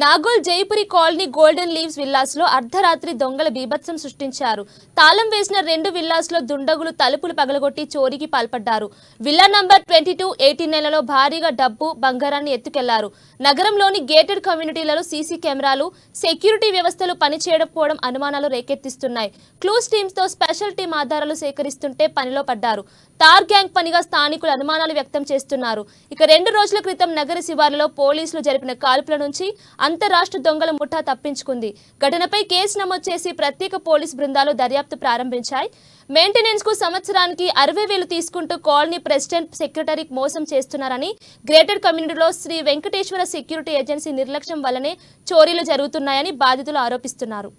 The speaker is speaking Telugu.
Nagole Jaipuri colony golden leaves villas లో అర్ధరాత్రి దొంగల బీభత్సం సృష్టించారు తాళం వేసిన రెండు విల్లాస్ లో దుండగులు తలుపులు పగలగొట్టి చోరీకి పాల్పడ్డారు villa number twenty two eighteen నెలలో భారీగా డబ్బు బంగారాన్ని ఎత్తుకెళ్లారు నగరంలోని గేటెడ్ కమ్యూనిటీలలో సీసీ కెమెరాలు సెక్యూరిటీ వ్యవస్థలు పనిచేయకపోవడం అనుమానాలు రేకెత్తిస్తున్నాయి క్లూస్ టీమ్స్ తో స్పెషల్ టీం ఆధారాలు సేకరిస్తుంటే పనిలో పడ్డారు తార్ గ్యాంగ్ పనిగా స్థానికులు అనుమానాలు వ్యక్తం చేస్తున్నారు ఇక రెండు రోజుల క్రితం నగర శివారులో పోలీసులు జరిపిన కాల్పుల నుంచి అంతరాష్ట్ర దొంగల ముఠా తప్పించుకుంది ఘటనపై కేసు నమోదు చేసి ప్రత్యేక పోలీస్ బృందాలు దర్యాప్తు ప్రారంభించాయి మెయింటెనెన్స్ కు సంవత్సరానికి అరవై వేలు తీసుకుంటూ కాలనీ ప్రెసిడెంట్ సెక్రటరీ మోసం చేస్తున్నారని గ్రేటర్ కమ్యూనిటీలో శ్రీ వెంకటేశ్వర సెక్యూరిటీ ఏజెన్సీ నిర్లక్ష్యం వల్లనే చోరీలు జరుగుతున్నాయని బాధితులు ఆరోపిస్తున్నారు